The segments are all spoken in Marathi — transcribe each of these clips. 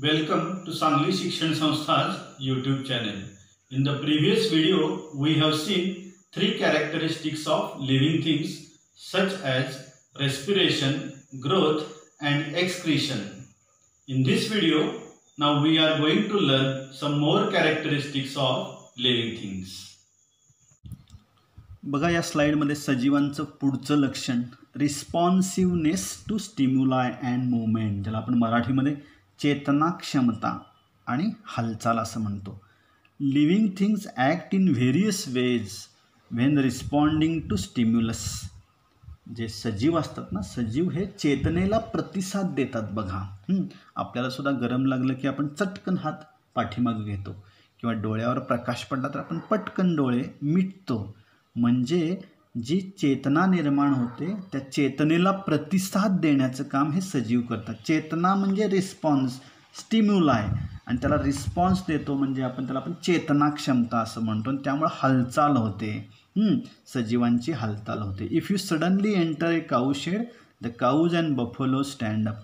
Welcome to Sangli Shikshan Samstha's YouTube channel. In the previous video, we have seen three characteristics of living things such as respiration, growth and excretion. In this video, now we are going to learn some more characteristics of living things. बघा या स्लाईडमध्ये सजीवांचं पुढचं लक्षण responsiveness to stimuli and movement ज्याला आपण मराठीमध्ये चेतना क्षमता आणि हालचाल असं म्हणतो living things act in various ways when responding to stimulus जे सजीव असतात ना सजीव हे चेतनेला प्रतिसाद देतात बघा आपल्याला सुद्धा गरम लागलं की आपण चटकन हात पाठीमागं घेतो किंवा डोळ्यावर प्रकाश पडला तर आपण पटकन डोळे मिटतो म्हणजे जी चेतना निर्माण होते त्या चेतनेला प्रतिसाद देण्याचं काम हे सजीव करतात चेतना म्हणजे रिस्पॉन्स स्टिम्युला आहे आणि त्याला रिस्पॉन्स देतो म्हणजे आपण त्याला आपण चेतना क्षमता असं म्हणतो आणि त्यामुळे हालचाल होते सजीवांची हालचाल होते if you suddenly enter a cow shed the cows and buffalo stand up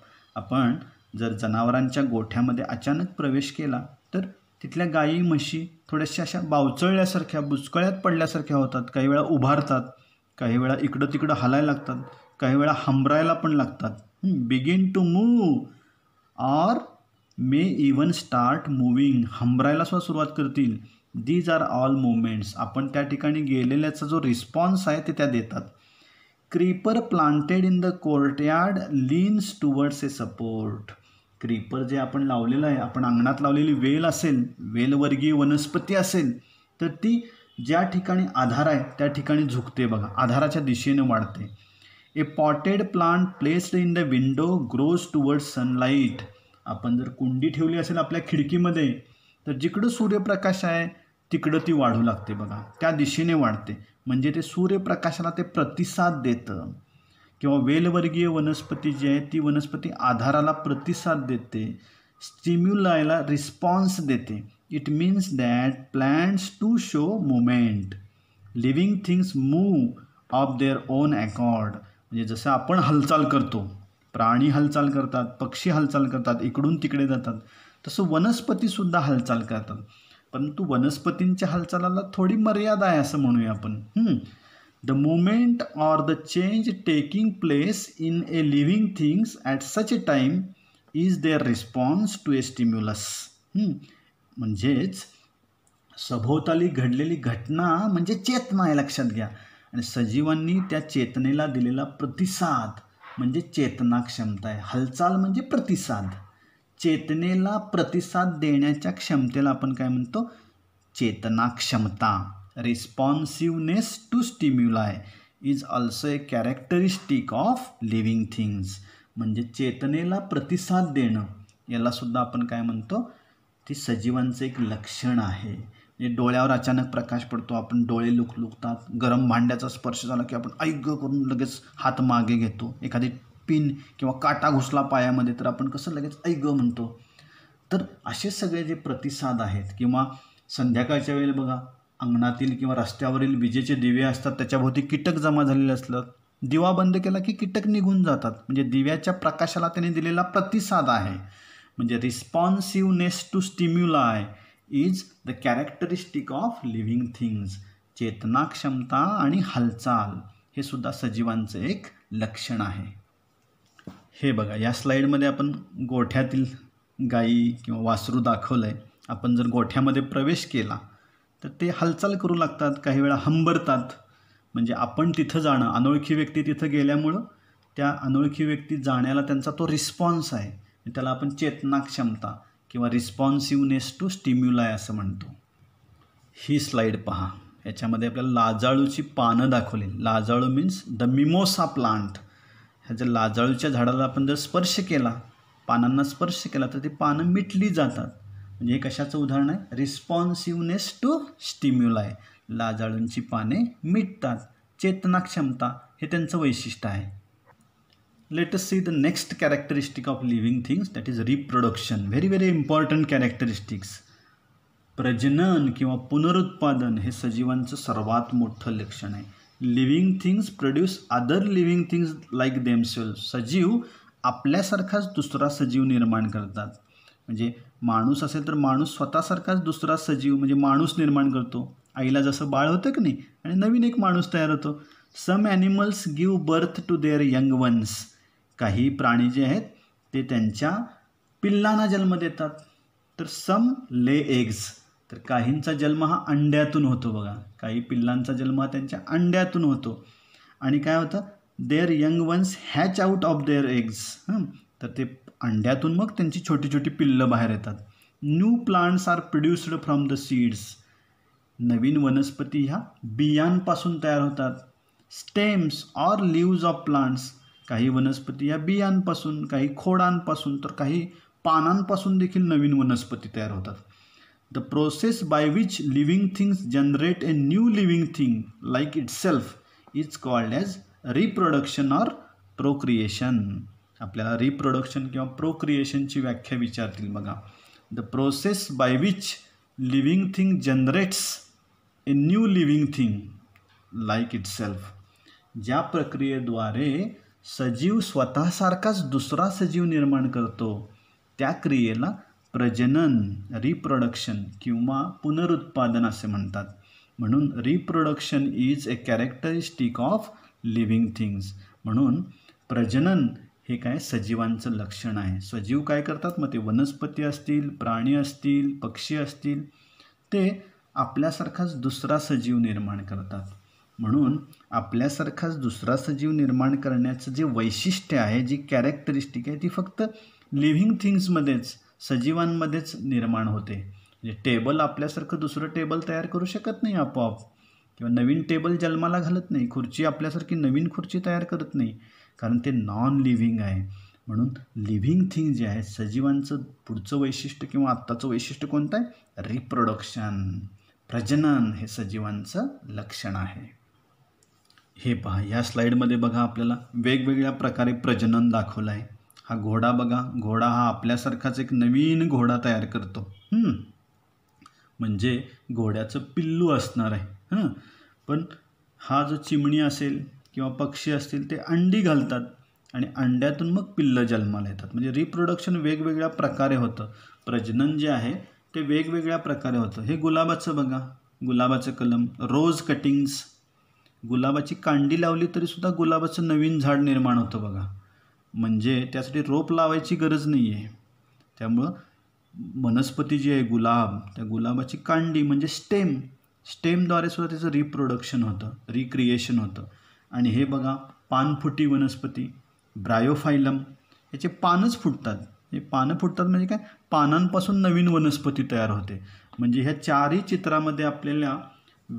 आपण जर जनावरांच्या गोठ्यामध्ये अचानक प्रवेश केला तर तिथल्या गायी म्हशी थोड्याशा अशा बावचळल्यासारख्या बुचकळ्यात पडल्यासारख्या होतात काही वेळा उभारतात काही वेळा इकडं तिकडं हलायला लागतात काही वेळा हंबरायला पण लागतात begin to move or may even start moving हंबरायला सुद्धा सुरुवात करतील दीज आर ऑल मुवमेंट्स आपण त्या ठिकाणी गेलेल्याचा जो रिस्पॉन्स आहे ते त्या देतात creeper planted in the courtyard leans towards a support creeper जे आपण लावलेलं आहे आपण अंगणात लावलेली वेल असेल वेलवर्गीय वनस्पती असेल तर ती ज्या ठिकाणी आधार आहे त्या ठिकाणी झुकते बघा आधाराच्या दिशेने वाढते a potted plant placed in the window grows towards sunlight आपण जर कुंडी ठेवली असेल आपल्या खिडकीमध्ये तर जिकडं सूर्यप्रकाश आहे तिकडं ती वाढू लागते बघा त्या दिशेने वाढते म्हणजे ते सूर्यप्रकाशाला ते प्रतिसाद देतं किंवा वेलवर्गीय वनस्पती जी आहे ती वनस्पती आधाराला प्रतिसाद देते स्टिम्युलायला रिस्पॉन्स देते it means that plants to show movement. Living things move of their own accord म्हणजे जसं आपण हालचाल करतो प्राणी हालचाल करतात पक्षी हालचाल करतात इकडून तिकडे जातात तसं वनस्पतीसुद्धा हालचाल करतात परंतु वनस्पतींच्या हालचालाला थोडी मर्यादा आहे असं म्हणूया आपण the movement or the change taking place in a living things at such a time is there response to a stimulus म्हणजेच सभोवताली घडलेली घटना म्हणजे चेतना आहे लक्षात घ्या आणि सजीवांनी त्या चेतनेला दिलेला प्रतिसाद म्हणजे चेतना क्षमता आहे हालचाल म्हणजे प्रतिसाद चेतनेला प्रतिसाद देण्याच्या क्षमतेला आपण काय म्हणतो चेतना क्षमता responsiveness to stimuli is also a characteristic of living things म्हणजे चेतनेला प्रतिसाद देणं सुद्धा आपण काय म्हणतो ती सजीवांचं एक लक्षण आहे म्हणजे डोळ्यावर अचानक प्रकाश पडतो आपण डोळे लुकलुकतात गरम भांड्याचा स्पर्श झाला की आपण ऐग्य करून लगेच हात मागे घेतो एखादी पिन किंवा काटा घुसला पायामध्ये तर आपण कसं लगेच ऐग म्हणतो तर असे सगळे जे प्रतिसाद आहेत किंवा संध्याकाळच्या वेळेला बघा अंगणातील किंवा रस्त्यावरील विजेचे दिवे असतात त्याच्याभोवती कीटक जमा झालेले असतात दिवा बंद केला की कीटक निघून जातात म्हणजे दिव्याच्या प्रकाशाला त्याने दिलेला प्रतिसाद आहे म्हणजे responsiveness to stimuli is the characteristic of living things चेतना क्षमता आणि हालचाल हे सुद्धा सजीवांचं एक लक्षण आहे हे बघा या स्लाईडमध्ये आपण गोठ्यातील गाई किंवा वासरू दाखवलं आहे आपण जर गोठ्यामध्ये प्रवेश केला तर ते हालचाल करू लागतात काही वेळा हंबरतात म्हणजे आपण तिथं जाणं अनोळखी व्यक्ती तिथं गेल्यामुळं त्या अनोळखी व्यक्ती जाण्याला त्यांचा तो रिस्पॉन्स आहे त्याला आपण चेतना क्षमता किंवा रिस्पॉन्सिवनेस टू स्टिम्युलाय असं म्हणतो ही स्लाईड पहा याच्यामध्ये आपल्याला लाजाळूची पानं दाखवली लाजाळू मीन्स द मिमोसा प्लांट ह्या जर लाजाळूच्या झाडाला आपण जर स्पर्श केला पानांना स्पर्श केला तर ती पानं मिटली जातात म्हणजे हे कशाचं उदाहरण आहे रिस्पॉन्सिवनेस टू स्टिम्युलाय लाजाळूंची पाने मिटतात चेतना क्षमता हे त्यांचं वैशिष्ट्य आहे let us see the next of living living that is reproduction very very important important characteristics प्रजनन किंवा पुनरुत्पादन हे सजीवांचं सर्वात मोठं लक्षण आहे living things produce other living things like themselves सजीव आपल्यासारखाच दुसरा सजीव निर्माण करतात म्हणजे माणूस असेल तर माणूस स्वतःसारखाच दुसरा सजीव म्हणजे माणूस निर्माण करतो आईला जसं बाळ होतं की नाही आणि नवीन एक माणूस तयार होतो some animals give birth to their young ones काही प्राणी जे आहेत ते त्यांच्या पिल्लांना जन्म देतात तर सम ले एग्ज तर काहींचा जन्म हा अंड्यातून होतो बघा काही पिल्लांचा जन्म हा त्यांच्या अंड्यातून होतो आणि काय होतं their young ones hatch out of their eggs तर ते अंड्यातून मग त्यांची छोटी छोटी पिल्लं बाहेर येतात new plants are produced from the seeds नवीन वनस्पती ह्या बियांपासून तयार होतात stems or leaves of plants काही वनस्पती या बियांपासून काही खोडांपासून तर काही पानांपासून देखील नवीन वनस्पती तयार होतात the process by which living things generate a new living thing like itself is called as reproduction or procreation आपल्याला रिप्रोडक्शन किंवा प्रोक्रिएशनची व्याख्या विचारतील बघा the process by which living thing generates a new living thing like itself ज्या प्रक्रियेद्वारे सजीव स्वतःसारखाच दुसरा सजीव निर्माण करतो त्या क्रियेला प्रजनन रिप्रोडक्शन किंवा पुनरुत्पादन असे म्हणतात म्हणून reproduction is a characteristic of living things म्हणून प्रजनन हे काय सजीवांचं लक्षण आहे सजीव काय करतात मग ते वनस्पती असतील प्राणी असतील पक्षी असतील ते आपल्यासारखाच दुसरा सजीव निर्माण करतात म्हणून आपल्यासारखाच दुसरा सजीव निर्माण करण्याचं जे वैशिष्ट्य आहे जी कॅरेक्टरिस्टिक आहे ती फक्त लिव्हिंग थिंग्समध्येच सजीवांमध्येच निर्माण होते म्हणजे टेबल आपल्यासारखं दुसरं टेबल तयार करू शकत नाही आपोआप किंवा नवीन टेबल जन्माला घालत नाही खुर्ची आपल्यासारखी नवीन खुर्ची तयार करत नाही कारण ते नॉन लिव्हिंग आहे म्हणून लिव्हिंग थिंग जे आहे सजीवांचं पुढचं वैशिष्ट्य किंवा आत्ताचं वैशिष्ट्य कोणतं आहे रिप्रोडक्शन प्रजनन हे सजीवांचं लक्षण आहे हे पहा ह्या स्लाईडमध्ये बघा आपल्याला वेगवेगळ्या प्रकारे प्रजनन दाखवलं आहे हा घोडा बघा घोडा हा आपल्यासारखाच एक नवीन घोडा तयार करतो म्हणजे घोड्याचं पिल्लू असणार आहे हां पण हा जो चिमणी असेल किंवा पक्षी असतील ते अंडी घालतात आणि अंड्यातून मग पिल्लं जन्माला येतात म्हणजे रिप्रोडक्शन वेगवेगळ्या प्रकारे होतं प्रजनन जे आहे ते वेगवेगळ्या प्रकारे होतं हे गुलाबाचं बघा गुलाबाचं कलम रोज कटिंग्स गुलाबाची कांडी लावली तरीसुद्धा गुलाबाचं नवीन झाड निर्माण होतं बघा म्हणजे त्यासाठी रोप लावायची गरज नाही आहे त्यामुळं वनस्पती जी आहे गुलाब त्या गुलाबाची कांडी म्हणजे स्टेम स्टेमद्वारे सुद्धा त्याचं रिप्रोडक्शन होतं रिक्रिएशन होतं आणि हे बघा पानफुटी वनस्पती ब्रायोफायलम याचे पानच फुटतात हे पानं फुटतात म्हणजे काय पानांपासून नवीन वनस्पती तयार होते म्हणजे ह्या चारही चित्रामध्ये आपल्याला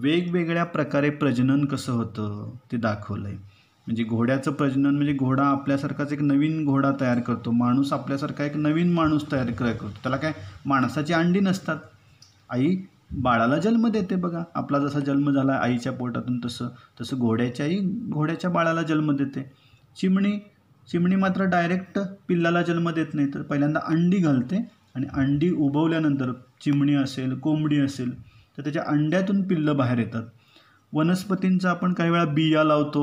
वेगवेगळ्या प्रकारे प्रजनन कसं होतं ते दाखवलं आहे म्हणजे घोड्याचं प्रजनन म्हणजे घोडा आपल्यासारखाच एक नवीन घोडा तयार करतो माणूस आपल्यासारखा एक नवीन माणूस तयार करतो त्याला काय माणसाची अंडी नसतात आई बाळाला जन्म देते बघा आपला जसा जन्म झाला आईच्या पोटातून तसं तसं घोड्याच्याही घोड्याच्या बाळाला जन्म देते चिमणी चिमणी मात्र डायरेक्ट पिल्लाला जन्म देत नाही तर पहिल्यांदा अंडी घालते आणि अंडी उबवल्यानंतर चिमणी असेल कोंबडी असेल तर त्याच्या अंड्यातून पिल्लं बाहेर येतात वनस्पतींचा आपण काही वेळा बिया लावतो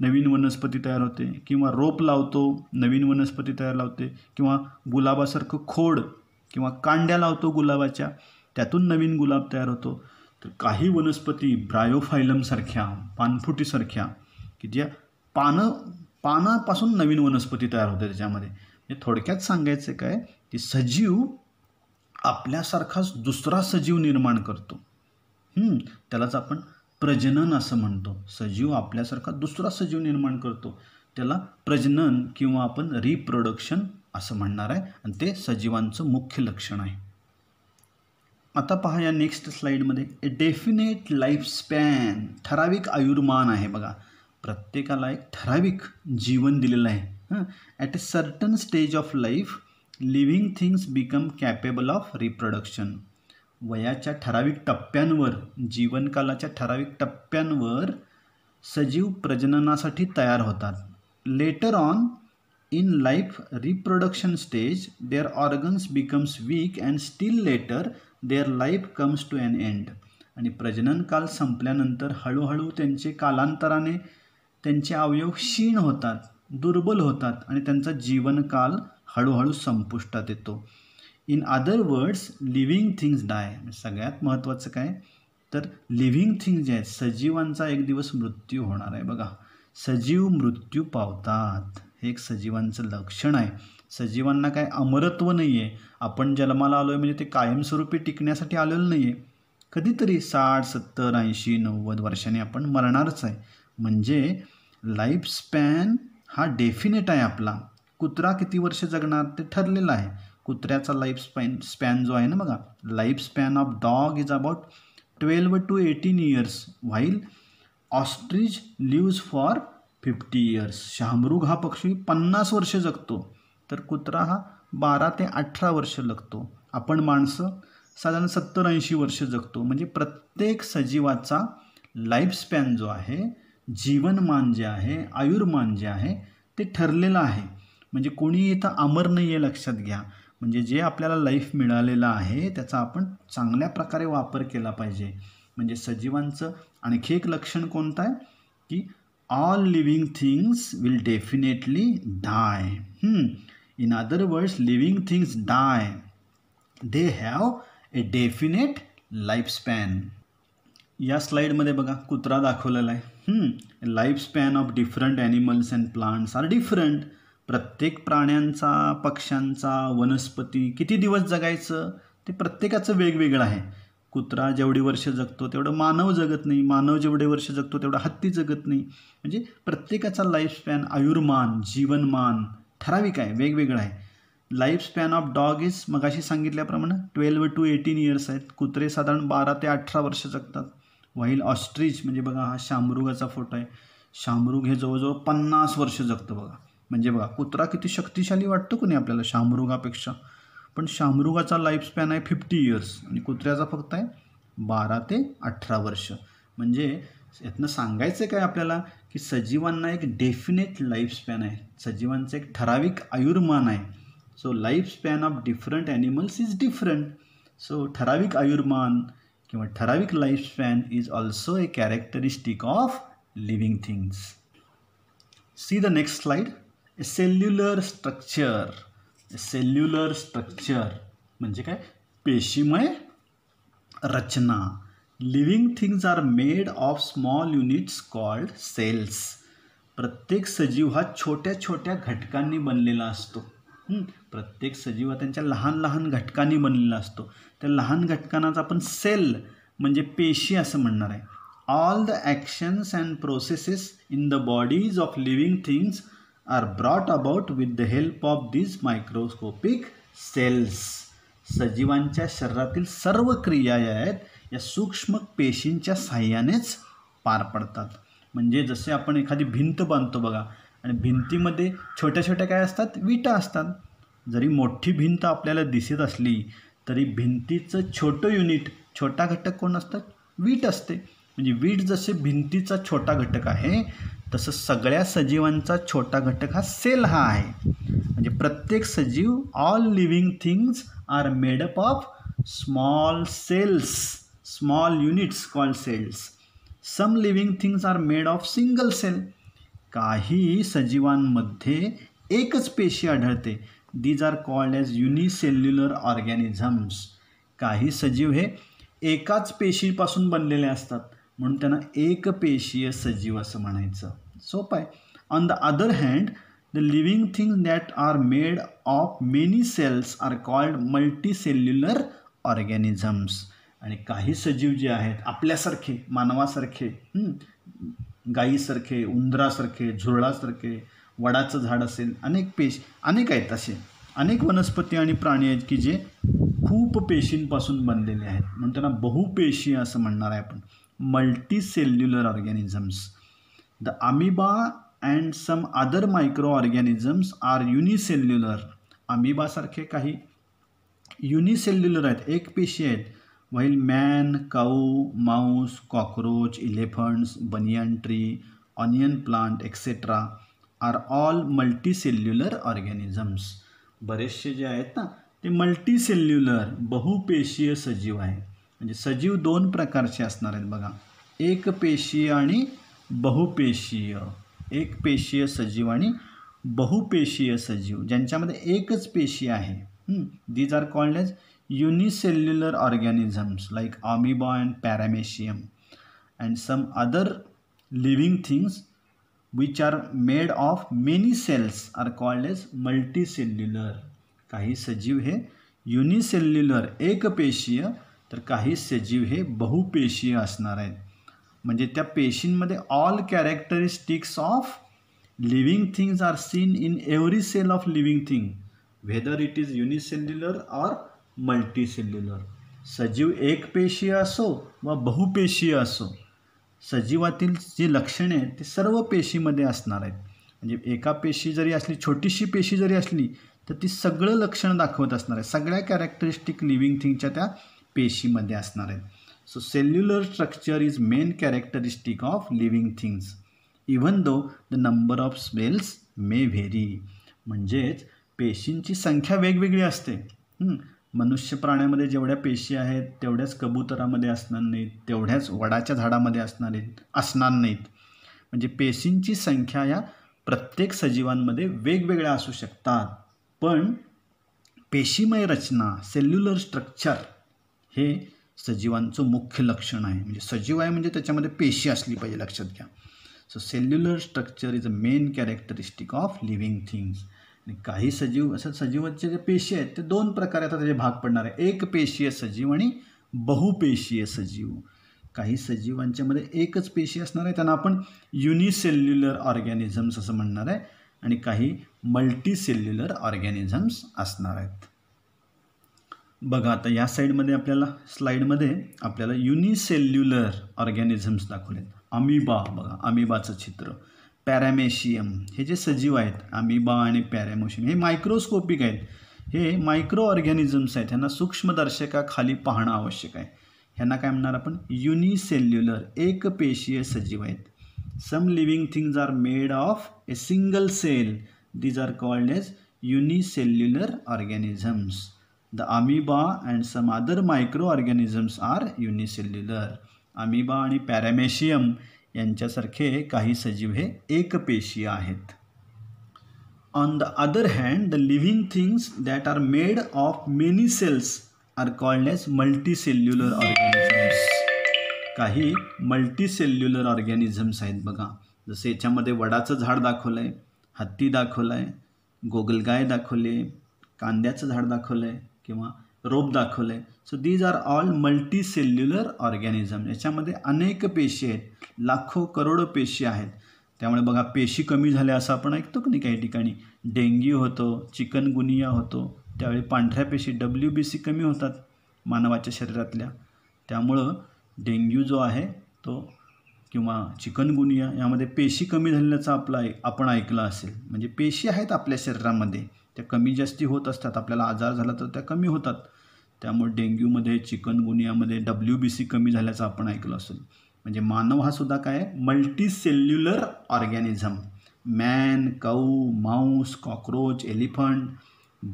नवीन वनस्पती तयार होते किंवा रोप लावतो नवीन वनस्पती तयार लावते किंवा गुलाबासारखं खोड किंवा कांड्या लावतो गुलाबाच्या त्यातून नवीन गुलाब तयार होतो तर काही वनस्पती ब्रायोफायलमसारख्या पानफुटीसारख्या की ज्या पानं पानापासून नवीन वनस्पती तयार होते त्याच्यामध्ये म्हणजे थोडक्यात सांगायचं काय की सजीव आपल्यासारखाच दुसरा सजीव निर्माण करतो त्यालाच आपण प्रजनन असं म्हणतो सजीव आपल्यासारखा दुसरा सजीव निर्माण करतो त्याला प्रजनन किंवा आपण रिप्रोडक्शन असं म्हणणार आहे आणि ते सजीवांचं मुख्य लक्षण आहे आता पहा या नेक्स्ट स्लाईडमध्ये ए डेफिनेट लाईफ स्पॅन ठराविक आयुर्मान आहे बघा प्रत्येकाला एक ठराविक जीवन दिलेलं आहे at a certain stage of life living things become capable of reproduction वयाच्या ठराविक टप्प्यांवर जीवनकालाच्या ठराविक टप्प्यांवर सजीव प्रजननासाठी तयार होतात later on in life reproduction stage their organs becomes weak and still later their life comes to an end आणि प्रजनन काल संपल्यानंतर हळूहळू त्यांचे कालांतराने त्यांचे अवयव क्षीण होतात दुर्बल होतात आणि त्यांचा जीवनकाल हळूहळू संपुष्टात येतो in other words living things die सगळ्यात महत्त्वाचं काय तर लिव्हिंग थिंग्स जे आहेत सजीवांचा एक दिवस मृत्यू होणार आहे बघा सजीव मृत्यू पावतात हे एक सजीवांचं लक्षण आहे सजीवांना काय अमरत्व नाही आहे आपण जन्माला आलो आहे म्हणजे ते कायमस्वरूपी टिकण्यासाठी आलेलं नाही आहे कधीतरी साठ सत्तर ऐंशी नव्वद वर्षांनी आपण मरणारच आहे म्हणजे लाईफ स्पॅन हा डेफिनेट आहे आपला कुत्रा किती वर्ष जगणार ते ठरलेलं आहे कुत्र्याचा लाईफ स्पॅन स्पॅन जो आहे ना बघा life span of dog is about twelve to eighteen years while ostrich lives for fifty years शहामृग हा पक्षी पन्नास वर्ष जगतो तर कुत्रा हा बारा ते अठरा वर्ष लगतो आपण माणसं साधारण सत्तर ऐंशी वर्ष जगतो म्हणजे प्रत्येक सजीवाचा स्पॅन जो आहे जीवनमान जे आहे आयुर्मान जे आहे ते ठरलेलं आहे म्हणजे कोणी इथं अमर नाही आहे लक्षात घ्या म्हणजे जे आपल्याला लाईफ मिळालेलं आहे त्याचा आपण चांगल्या प्रकारे वापर केला पाहिजे म्हणजे सजीवांचं आणखी एक लक्षण कोणतं आहे की all living things will definitely die in other words living things die they have a definite life span या स्लाईडमध्ये बघा कुत्रा दाखवलेला आहे life span of different animals and plants are different प्रत्येक प्राण्यांचा पक्ष्यांचा वनस्पती किती दिवस जगायचं ते प्रत्येकाचं वेगवेगळं आहे कुत्रा जेवढी वर्ष जगतो तेवढं मानव जगत नाही मानव जेवढे वर्ष जगतो तेवढा हत्ती जगत नाही म्हणजे प्रत्येकाचा लाईफ स्पॅन आयुर्मान जीवनमान ठराविक आहे वेगवेगळं आहे life span of dog is मगाशी सांगितल्याप्रमाणे ट्वेल्व टू एटीन इयर्स आहेत कुत्रे साधारण बारा ते अठरा वर्ष जगतात वाईल ऑस्ट्रिच म्हणजे बघा हा शामरुगाचा फोटो आहे शामरुग हे जवळजवळ पन्नास वर्ष जगतं बघा म्हणजे बघा कुत्रा किती शक्तिशाली वाटतो कोणी आपल्याला शामरुगापेक्षा पण शामरुगाचा स्पॅन आहे फिफ्टी इयर्स आणि कुत्र्याचा फक्त आहे बारा ते अठरा वर्ष म्हणजे यातनं सांगायचं काय आपल्याला की सजीवांना एक डेफिनेट स्पॅन आहे सजीवांचं एक ठराविक आयुर्मान आहे so life span of different animals is different so ठराविक आयुर्मान किंवा ठराविक life span is also a characteristic of living things see the next slide cellular structure cellular structure म्हणजे काय पेशीमय रचना living things are made of small units called cells प्रत्येक सजीव हा छोट्या छोट्या घटकांनी बनलेला असतो प्रत्येक सजीव हा त्यांच्या लहान लहान घटकांनी बनलेला असतो त्या लहान घटकांनाच आपण सेल म्हणजे पेशी असं म्हणणार आहे all the actions and processes in the bodies of living things are brought about with the help of these microscopic cells. सजीवांच्या शरीरातील सर्व क्रिया या आहेत या सूक्ष्म पेशींच्या सहाय्यानेच पार पडतात म्हणजे जसे आपण एखादी भिंत बांधतो बघा आणि भिंतीमध्ये छोट्या छोट्या काय असतात विटा असतात जरी मोठी भिंत आपल्याला दिसत असली तरी भिंतीचं छोटं युनिट छोटा घटक कोण असतात वीट असते म्हणजे वीट जसे भिंतीचा छोटा घटक आहे तसं सगळ्या सजीवांचा छोटा घटक हा सेल हा आहे म्हणजे प्रत्येक सजीव all living things are made up of small cells small units call cells some living things are made of single cell काही सजीवांमध्ये एकच पेशी आढळते these are called as unicellular organisms काही सजीव हे एकाच पेशीपासून बनलेले असतात म्हणून त्यांना एकपेशीय सजीव असं म्हणायचं सोपं आहे on the other hand the living thing that are made of many cells are called multicellular organisms आणि काही सजीव जे आहेत आपल्यासारखे मानवासारखे गाईसारखे उंदरासारखे झुरळासारखे वडाचं झाड असेल अनेक पेश अनेक आहेत असे अनेक वनस्पती आणि प्राणी आहेत की जे खूप पेशींपासून बनलेले आहेत म्हणून त्यांना बहुपेशी असं म्हणणार आहे आपण multicellular organisms the amoeba and some other micro organisms are unicellular अमिबासारखे काही युनिसेल्युलर आहेत एक पेशी आहेत while man cow moss cockroach elephants banyan tree onion plant etcetera are all multicellular organisms बरेचसे जे आहेत ना ते मल्टीसेल्युलर बहुपेशीय सजीव आहे म्हणजे सजीव दोन प्रकारचे असणार आहेत बघा एक पेशीय आणि बहुपेशीय एक पेशीय सजीव आणि बहुपेशीय सजीव ज्यांच्यामध्ये एकच पेशी आहे these are called as unicellular organisms like amoeba and paramecium and some other living things which are made of many cells are called as multicellular काही सजीव हे युनिसेल्युलर एक पेशीय तर काही सजीव हे बहुपेशीय असणार आहेत म्हणजे त्या पेशींमध्ये all characteristics of living things are seen in every cell of living thing whether it is unicellular or multicellular सजीव एक पेशीय असो वा बहुपेशीय असो सजीवातील जी लक्षणे आहेत ती सर्व पेशीमध्ये असणार आहेत म्हणजे एका पेशी जरी असली छोटीशी पेशी जरी असली तर ती सगळं लक्षण दाखवत असणार आहे सगळ्या कॅरेक्टरिस्टिक लिव्हिंग थिंगच्या त्या पेशीमध्ये असणार आहेत so cellular structure is main characteristic of living things even though the number of cells may vary म्हणजेच पेशींची संख्या वेगवेगळी असते मनुष्य प्राण्यामध्ये जेवढ्या पेशी आहेत तेवढ्याच कबुतरामध्ये असणार नाहीत तेवढ्याच वडाच्या झाडामध्ये असणार असणार नाहीत म्हणजे पेशींची संख्या या प्रत्येक सजीवांमध्ये वेगवेगळ्या असू शकतात पण पेशीमय रचना सेल्युलर स्ट्रक्चर हे सजीवांचं मुख्य लक्षण आहे म्हणजे सजीव आहे म्हणजे त्याच्यामध्ये पेशी असली पाहिजे लक्षात घ्या so cellular structure is a main characteristic of living things आणि काही सजीव असं सजीवांचे जे पेशी आहेत ते दोन प्रकारे आता त्याचे भाग पडणार आहे एक पेशीय सजीव आणि बहुपेशीय सजीव काही सजीवांच्यामध्ये एकच पेशी असणार आहे त्यांना आपण युनिसेल्युलर ऑर्गॅनिझम्स असं म्हणणार आहे आणि काही मल्टीसेल्युलर ऑर्गॅनिझम्स असणार आहेत बघा आता या साईडमध्ये आपल्याला स्लाईडमध्ये आपल्याला युनिसेल्युलर ऑर्गॅनिझम्स दाखवलेत अमिबा बघा अमिबाचं चित्र पॅरॅमेशियम हे जे सजीव आहेत अमिबा आणि पॅरॅमोशियम हे मायक्रोस्कोपिक आहेत हे मायक्रो ऑर्गॅनिझम्स आहेत ह्यांना सूक्ष्मदर्शकाखाली पाहणं आवश्यक आहे ह्यांना काय म्हणणार आपण युनिसेल्युलर एक पेशीय सजीव आहेत some living things are made of a single cell these are called as unicellular organisms the The and some other micro organisms are unicellular amoeba आणि पॅरामेशियम यांच्यासारखे काही सजीव हे एकपेशीय आहेत on the other hand the living things that are made of many cells are called as multicellular organisms काही मल्टीसेल्युलर ऑर्गॅनिझम्स आहेत बघा जसं याच्यामध्ये वडाचं झाड दाखवलं आहे हत्ती दाखवलं आहे गोगलगाय दाखवली आहे कांद्याचं झाड दाखवलं आहे किंवा रोप दाखवलं आहे so these are all multicellular organism याच्यामध्ये अनेक पेशी आहेत लाखो करोडो पेशी आहेत त्यामुळे बघा पेशी कमी झाल्या असं आपण ऐकतो की नाही काही ठिकाणी डेंग्यू होतो चिकनगुनिया होतो त्यावेळी पांढऱ्या पेशी डब्ल्यू बी सी कमी होतात मानवाच्या शरीरातल्या त्यामुळं डेंग्यू जो आहे तो किंवा चिकनगुनिया यामध्ये पेशी कमी झाल्याचा आपला आपण ऐकलं असेल म्हणजे पेशी आहेत आपल्या शरीरामध्ये त्या कमी जास्ती होत असतात आपल्याला आजार झाला तर त्या कमी होतात त्यामुळे डेंग्यूमध्ये चिकनगुनियामध्ये डब्ल्यू बी सी कमी झाल्याचं आपण ऐकलं असेल म्हणजे मानव हा सुद्धा काय multicellular multicellular organism man cow moss cockroach elephant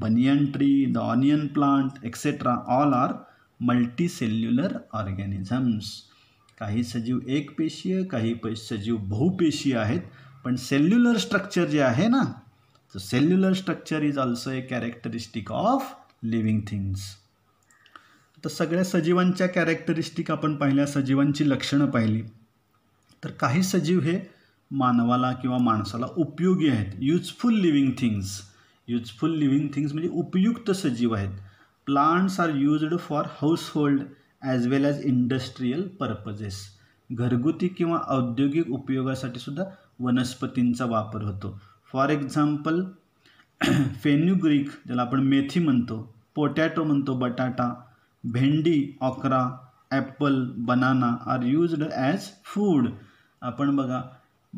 banyan tree the onion plant etcetera all are multicellular organisms काही सजीव एक पेशीय काही सजीव बहुपेशीय आहेत पण सेल्युलर स्ट्रक्चर जे आहे ना The cellular structure is also a characteristic of living things. तर सगळ्या सजीवांच्या कॅरेक्टरिस्टिक आपण पाहिल्या सजीवांची लक्षणं पाहिली तर काही सजीव हे मानवाला किंवा माणसाला उपयोगी आहेत useful living things useful living things म्हणजे उपयुक्त सजीव आहेत plants are used for household as well as industrial purposes घरगुती किंवा औद्योगिक उपयोगासाठी सुद्धा वनस्पतींचा वापर होतो फॉर एक्झाम्पल फेन्युग्रीक ज्याला आपण मेथी म्हणतो पोटॅटो म्हणतो बटाटा भेंडी okra apple banana are used as food आपण बघा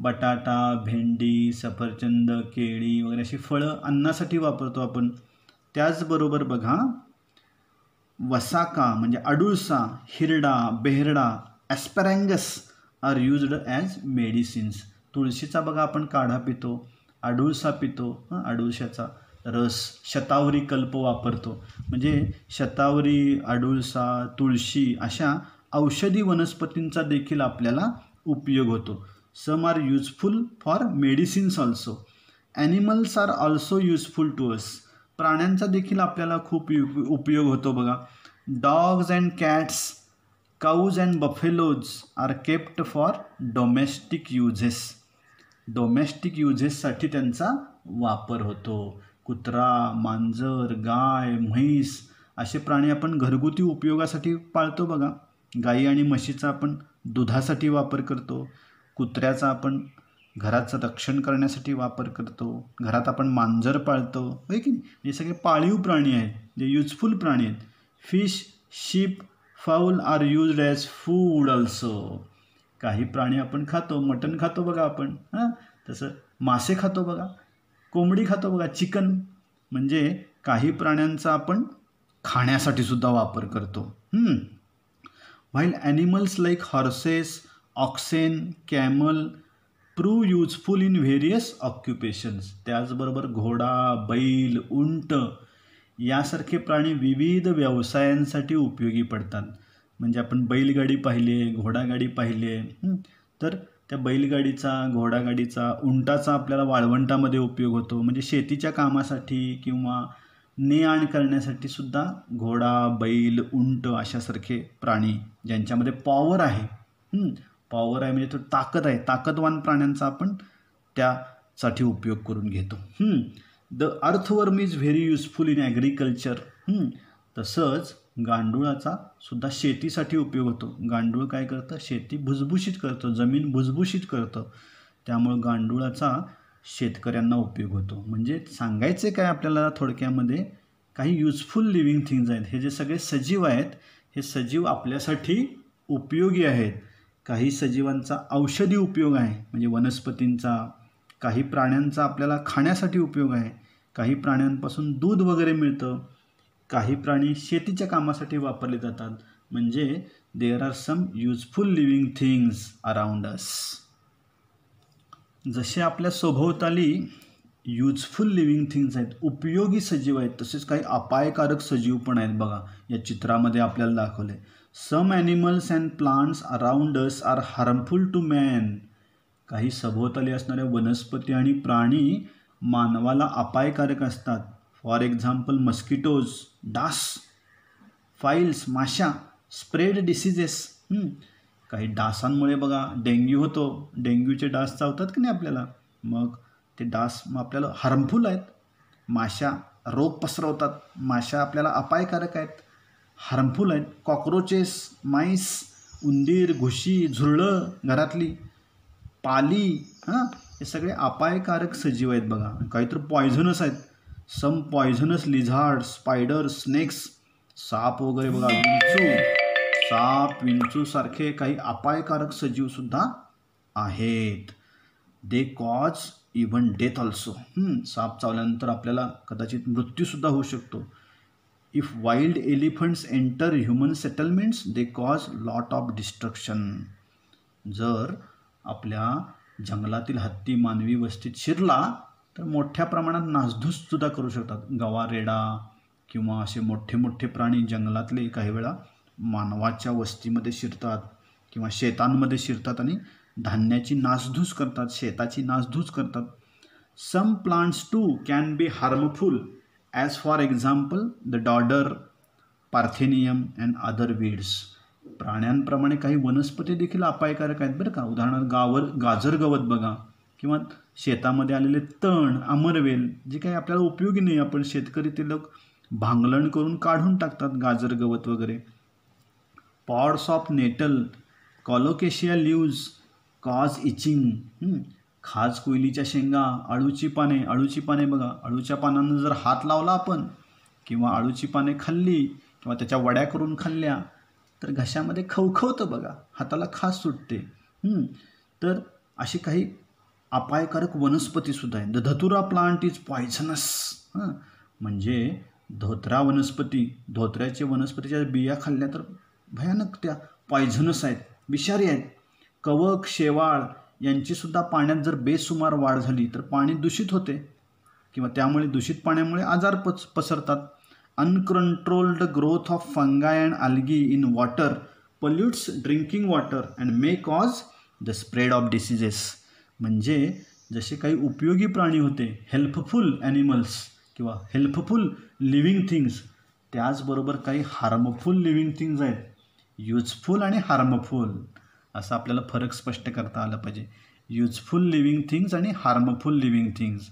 बटाटा भेंडी सफरचंद केळी वगैरे अशी फळं अन्नासाठी वापरतो आपण त्याचबरोबर बघा वसाका म्हणजे अडुळसा हिरडा बेहरडा asparagus are used as medicines तुळशीचा बघा आपण काढा पितो आडुळसा पितो हां आडुळशाचा रस शतावरी कल्प वापरतो म्हणजे शतावरी आडुळसा तुळशी अशा औषधी वनस्पतींचा देखील आपल्याला उपयोग होतो some are useful for medicines also animals are also useful to us प्राण्यांचा देखील आपल्याला खूप उपयोग होतो बघा dogs and cats cows and buffaloes are kept for domestic uses domestic युजेससाठी त्यांचा वापर होतो कुत्रा मांजर गाय म्हैस असे प्राणी आपण घरगुती उपयोगासाठी पाळतो बघा गाई आणि म्हशीचा आपण दुधासाठी वापर करतो कुत्र्याचा आपण घराचं रक्षण करण्यासाठी वापर करतो घरात आपण मांजर पाळतो होय की नाही हे सगळे पाळीव प्राणी आहेत जे युजफुल प्राणी आहेत fish sheep fowl are use as food also काही प्राणी आपण खातो मटन खातो बघा आपण हां तसं मासे खातो बघा कोंबडी खातो बघा चिकन म्हणजे काही प्राण्यांचा आपण खाण्यासाठी सुद्धा वापर करतो while animals like horses oxen camel prove useful in various occupations त्याचबरोबर घोडा बैल उंट यासारखे प्राणी विविध व्यवसायांसाठी उपयोगी पडतात म्हणजे आपण बैलगाडी पाहिले घोडागाडी पाहिले तर त्या बैलगाडीचा घोडागाडीचा उंटाचा आपल्याला वाळवंटामध्ये उपयोग होतो म्हणजे शेतीच्या कामासाठी किंवा ने आण करण्यासाठी सुद्धा घोडा बैल उंट अशासारखे प्राणी ज्यांच्यामध्ये पॉवर आहे पॉवर आहे म्हणजे तो ताकद आहे ताकदवान प्राण्यांचा आपण त्यासाठी उपयोग करून घेतो the earthworm is very useful in agriculture तसंच गांडुळाचा सुद्धा शेतीसाठी उपयोग होतो गांडूळ काय करतं शेती भुसभुशीत करतं जमीन भुसभुशीत करतं त्यामुळं गांडुळाचा शेतकऱ्यांना उपयोग होतो म्हणजे सांगायचे काय आपल्याला थोडक्यामध्ये काही युजफुल लिव्हिंग थिंग्ज आहेत हे जे सगळे सजीव आहेत हे सजीव आपल्यासाठी उपयोगी आहेत काही सजीवांचा औषधी उपयोग आहे म्हणजे वनस्पतींचा काही प्राण्यांचा आपल्याला खाण्यासाठी उपयोग आहे काही प्राण्यांपासून दूध वगैरे मिळतं काही प्राणी शेतीच्या कामासाठी वापरले जातात म्हणजे there are some useful living things around us जसे आपल्या सभोवताली युजफुल लिव्हिंग थिंग्स आहेत उपयोगी सजीव आहेत तसेच काही अपायकारक सजीव पण आहेत बघा या चित्रामध्ये आपल्याला दाखवले some animals and plants around us are harmful to man काही सभोवताली असणाऱ्या वनस्पती आणि प्राणी मानवाला अपायकारक असतात फॉर एक्झाम्पल मस्किटोज डास फाईल्स माशा स्प्रेड डिसिजेस काही डासांमुळे बघा डेंग्यू होतो डेंग्यूचे डास चावतात की नाही आपल्याला मग ते डास मग आपल्याला हार्मफुल आहेत माशा रोग पसरवतात माशा आपल्याला अपायकारक आहेत हार्मफुल आहेत कॉक्रोचेस माईस उंदीर घुशी झुरळं घरातली पाली हां हे सगळे अपायकारक सजीव आहेत बघा काहीतरी पॉयझनस आहेत some poisonous lizard spider snakes साप वगैरे हो बघा विंचू साप विंचू सारखे काही अपायकारक सजीव सुद्धा आहेत they cause even death also साप चावल्यानंतर आपल्याला कदाचित मृत्यूसुद्धा होऊ शकतो if wild elephants enter human settlements they cause lot of destruction जर आपल्या जंगलातील हत्ती मानवी वस्तीत शिरला तर मोठ्या प्रमाणात नासधूस सुद्धा करू शकतात गवारेडा किंवा असे मोठे मोठे प्राणी जंगलातले काही वेळा मानवाच्या वस्तीमध्ये शिरतात किंवा शेतांमध्ये शिरतात आणि धान्याची नासधूस करतात शेताची नासधूस करतात some plants too can be harmful as for example the dodder parthenium and other weeds प्राण्यांप्रमाणे काही वनस्पती देखील अपायकारक आहेत बरं का उदाहरणार्थ गावर गाजर गवत बघा किंवा शेतामध्ये आलेले तण आमरवेल जे काही आपल्याला उपयोगी नाही आपण शेतकरी ते लोक भांगलण करून काढून टाकतात गाजर गवत वगैरे pods of nettle colocasia leaves cause itching खाज कोयलीच्या शेंगा अळूची पाने अळूची पाने बघा अळूच्या पानांना जर हात लावला आपण किंवा अळूची पाने खाल्ली किंवा त्याच्या वड्या करून खाल्ल्या तर घशामध्ये खवखवतं बघा हाताला खास सुटते तर अशी काही अपायकारक वनस्पतीसुद्धा आहे द धतुरा प्लांट इज पॉयझनस हां म्हणजे धोत्रा वनस्पती धोत्र्याचे वनस्पतीच्या बिया खाल्ल्या तर भयानक त्या पॉयझनस आहेत विषारी आहेत कवक शेवाळ यांचीसुद्धा पाण्यात जर बेसुमार वाढ झाली तर पाणी दूषित होते किंवा त्यामुळे दूषित पाण्यामुळे आजार पच पसरतात uncontrolled growth of fungi and algae in water pollutes drinking water and may cause the spread of diseases म्हणजे जसे काही उपयोगी प्राणी होते हेल्पफुल ॲनिमल्स किंवा हेल्पफुल लिव्हिंग थिंग्स त्याचबरोबर काही हार्मफुल लिव्हिंग थिंग्ज आहेत युजफुल आणि हार्मफुल असा आपल्याला फरक स्पष्ट करता आला पाहिजे युजफुल लिव्हिंग थिंग्ज आणि हार्मफुल लिव्हिंग थिंग्ज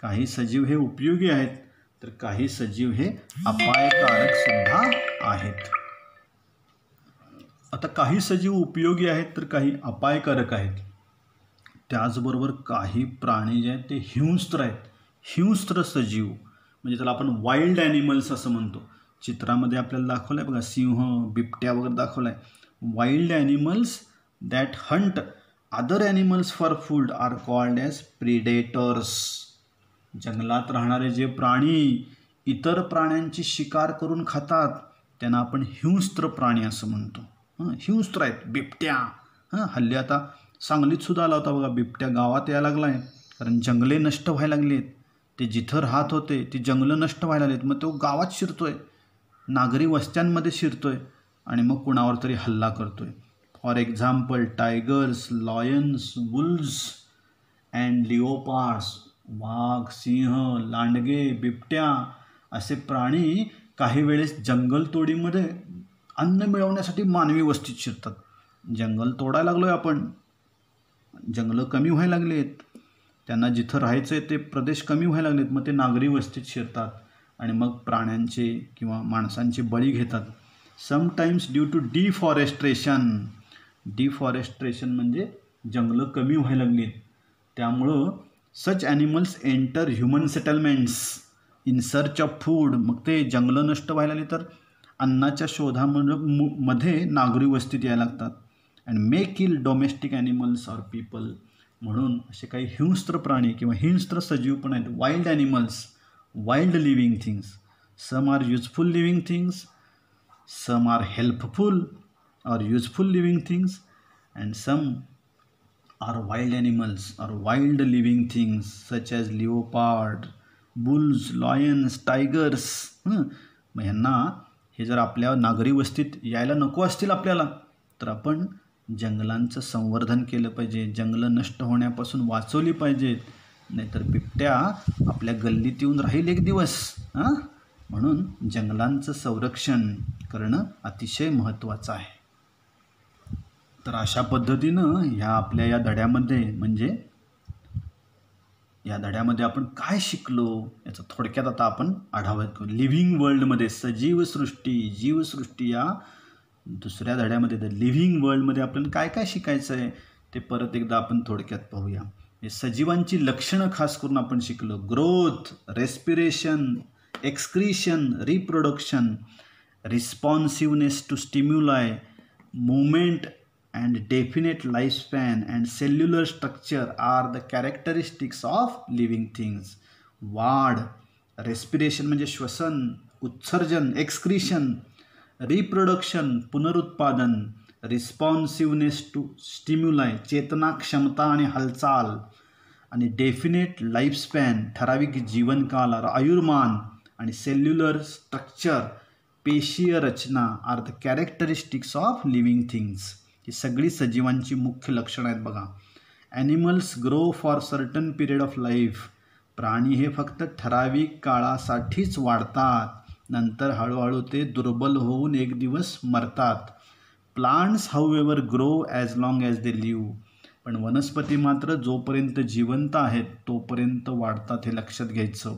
काही सजीव हे उपयोगी आहेत तर काही सजीव हे अपायकारक सुद्धा आहेत आता काही सजीव उपयोगी आहेत तर काही अपायकारक आहेत त्याचबरोबर काही प्राणी जे आहेत ते हिंस्त्र आहेत हिंस्त्र सजीव म्हणजे त्याला आपण वाईल्ड ॲनिमल्स असं म्हणतो चित्रामध्ये आपल्याला दाखवलं आहे बघा सिंह बिबट्या वगैरे दाखवलं आहे wild animals that hunt other animals for food are called as predators जंगलात राहणारे जे प्राणी इतर प्राण्यांची शिकार करून खातात त्यांना आपण हिंस्त्र प्राणी असं म्हणतो हां हिंस्त्र आहेत बिबट्या हां हल्ली आता सांगलीतसुद्धा आला होता बघा बिबट्या गावात यायला लागला आहे कारण जंगले नष्ट व्हायला लागली आहेत ते जिथं राहत होते ती जंगलं नष्ट व्हायला लागली आहेत मग तो गावात शिरतो आहे नागरी वस्त्यांमध्ये शिरतो आहे आणि मग कुणावर तरी हल्ला करतोय for example tigers lions wolves and leopards वाघ सिंह लांडगे बिबट्या असे प्राणी काही वेळेस जंगलतोडीमध्ये अन्न मिळवण्यासाठी मानवी वस्तीत शिरतात जंगल तोडायला लागलो आहे आपण जंगलं कमी व्हायला लागलेत त्यांना जिथं राहायचं आहे ते प्रदेश कमी व्हायला लागलेत मग ते नागरी वस्तीत शिरतात आणि मग प्राण्यांचे किंवा माणसांचे बळी घेतात sometimes due to deforestation deforestation म्हणजे जंगलं कमी व्हायला आहेत त्यामुळं such animals enter human settlements in search of food मग ते जंगलं नष्ट व्हायला लागली तर अन्नाच्या शोधामध्ये नागरी वस्तीत यायला लागतात and may kill domestic animals or people म्हणून असे काही हिंस्त्र प्राणी किंवा हिंस्त्र सजीव पण आहेत wild animals wild living things some are useful living things some are helpful or useful living things and some are wild animals are wild living things such as leopard bulls lions tigers मग ह्यांना हे जर आपल्या नागरी वस्तीत यायला नको असतील आपल्याला तर आपण जंगलांचं संवर्धन केलं पाहिजे जंगलं नष्ट होण्यापासून वाचवली पाहिजेत नाहीतर बिबट्या आपल्या गल्लीत येऊन राहील एक दिवस हां म्हणून जंगलांचं संरक्षण करणं अतिशय महत्त्वाचं आहे तर अशा पद्धतीनं ह्या आपल्या या धड्यामध्ये म्हणजे या धड्यामध्ये आपण काय शिकलो याचा थोडक्यात आता आपण आढावा घेऊ लिव्हिंग वर्ल्डमध्ये सजीवसृष्टी जीवसृष्टी या दुसऱ्या धड्यामध्ये द लिव्हिंग वर्ल्डमध्ये आपण काय काय शिकायचं आहे ते परत एकदा आपण थोडक्यात पाहूया सजीवांची लक्षणं खास करून आपण शिकलो growth respiration excretion reproduction responsiveness to stimuli movement and definite life span and cellular structure are the characteristics of living things वाढ रेस्पिरेशन म्हणजे श्वसन उत्सर्जन एक्सक्रिशन रिप्रोडक्शन पुनरुत्पादन रिस्पॉन्सिवनेस टू स्टिम्युलाय चेतना क्षमता आणि हालचाल आणि डेफिनेट लाईफस्पॅन ठराविक जीवनकाल आयुर्मान आणि सेल्युलर स्ट्रक्चर पेशीय रचना are the characteristics of living things ही सगळी सजीवांची मुख्य लक्षणं आहेत बघा animals grow for certain period of life प्राणी हे फक्त ठराविक काळासाठीच वाढतात नंतर हळूहळू ते दुर्बल होऊन एक दिवस मरतात plants however grow as long as they live पण वनस्पती मात्र जोपर्यंत जिवंत आहेत तोपर्यंत वाढतात हे लक्षात घ्यायचं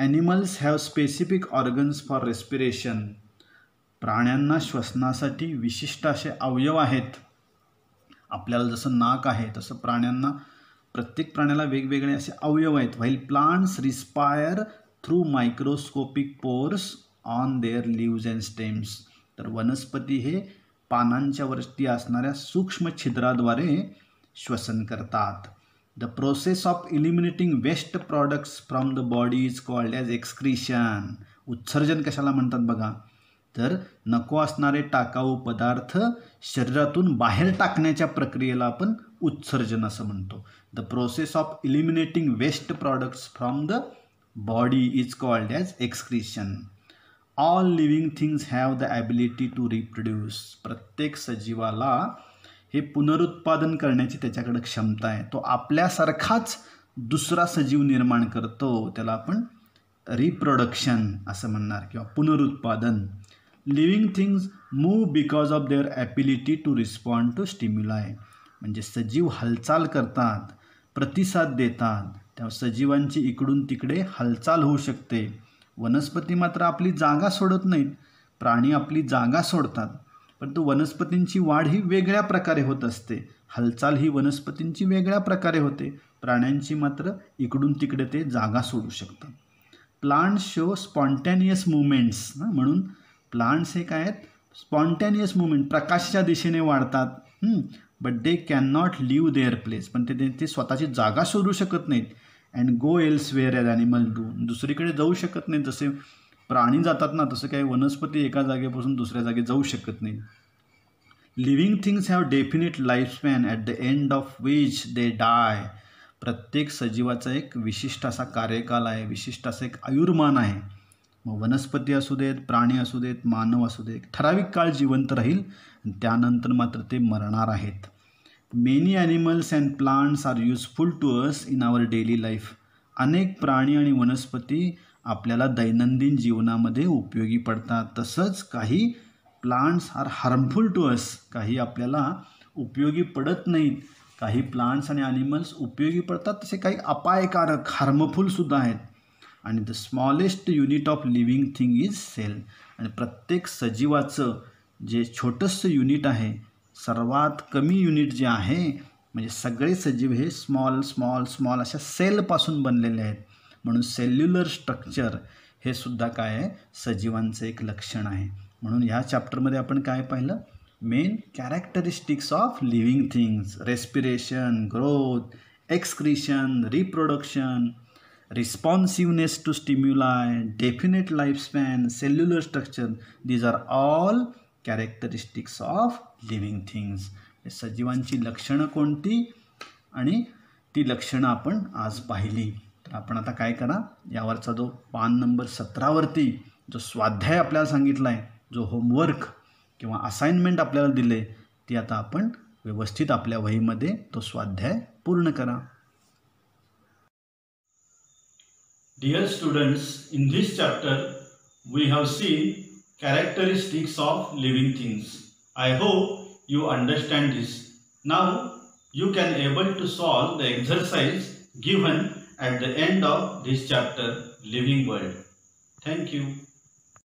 animals have specific organs for respiration प्राण्यांना श्वसनासाठी विशिष्ट असे अवयव आहेत आपल्याला जसं नाक आहे तसं प्राण्यांना प्रत्येक प्राण्याला वेगवेगळे असे अवयव आहेत while plants respire through microscopic pores on their leaves and stems तर वनस्पती हे पानांच्या वरती असणाऱ्या सूक्ष्म छिद्राद्वारे श्वसन करतात the process of eliminating waste products from the body is called as excretion उत्सर्जन कशाला म्हणतात बघा तर नको असणारे टाकाऊ पदार्थ शरीरातून बाहेर टाकण्याच्या प्रक्रियेला आपण उत्सर्जन असं म्हणतो the process of eliminating waste products from the body is called as excretion all living things have the ability to reproduce प्रत्येक सजीवाला हे पुनरुत्पादन करण्याची त्याच्याकडे क्षमता आहे तो आपल्यासारखाच दुसरा सजीव निर्माण करतो त्याला आपण रिप्रोडक्शन असं म्हणणार किंवा पुनरुत्पादन living things move because of their ability to respond to stimuli म्हणजे सजीव हालचाल करतात प्रतिसाद देतात त्या सजीवांची इकडून तिकडे हालचाल होऊ शकते वनस्पती मात्र आपली जागा सोडत नाहीत प्राणी आपली जागा सोडतात परंतु वनस्पतींची वाढ ही वेगळ्या प्रकारे होत असते हालचाल ही वनस्पतींची वेगळ्या प्रकारे होते प्राण्यांची मात्र इकडून तिकडे ते जागा सोडू शकतात प्लांट्स शो स्पॉन्टॅनियस मुवमेंट्स म्हणून प्लांट्स हे काय आहेत स्पॉन्टॅनियस मुवमेंट प्रकाशच्या दिशेने वाढतात but they can not leave their place पण ते ते स्वतःची जागा सोडू शकत नाहीत and go elsewhere as animal do दुसरीकडे जाऊ शकत नाही जसे प्राणी जातात ना तसं काही वनस्पती एका जागेपासून दुसऱ्या जागी जाऊ शकत नाही living things have definite life span at the end of which they die प्रत्येक सजीवाचा एक विशिष्ट असा कार्यकाल आहे विशिष्ट असं एक आयुर्मान आहे मग वनस्पती असू देत प्राणी असू देत मानव असू देत ठराविक काळ जिवंत राहील त्यानंतर मात्र ते मरणार आहेत many animals and plants are useful to us in our daily life अनेक प्राणी आणि वनस्पती आपल्याला दैनंदिन जीवनामध्ये उपयोगी पडतात तसंच काही plants are harmful to us काही आपल्याला उपयोगी पडत नाहीत काही प्लांट्स आणि ॲनिमल्स उपयोगी पडतात तसे काही अपायकारक हार्मफुलसुद्धा आहेत आणि the smallest unit of living thing is cell आणि प्रत्येक सजीवाचं जे छोटंसं युनिट आहे सर्वात कमी युनिट जे आहे म्हणजे सगळे सजीव हे स्मॉल स्मॉल स्मॉल अशा सेलपासून बनलेले आहेत म्हणून सेल्युलर स्ट्रक्चर हे सुद्धा काय आहे सजीवांचं एक लक्षण आहे म्हणून ह्या चॅप्टरमध्ये आपण काय पाहिलं main characteristics of living things respiration growth excretion reproduction responsiveness to stimuli definite span cellular structure these are all characteristics of living things सजीवांची लक्षणं कोणती आणि ती लक्षणं आपण आज पाहिली तर आपण आता काय करा यावरचा जो पान नंबर सतरावरती जो स्वाध्याय आपल्याला सांगितला आहे जो होमवर्क किंवा असाइनमेंट आपल्याला दिले ती आता आपण व्यवस्थित आपल्या वहीमध्ये तो स्वाध्याय पूर्ण करा dear students in this chapter we have seen characteristics of living things I hope you understand this. Now you can able to solve the exercise given at the end of this chapter Living World. Thank you.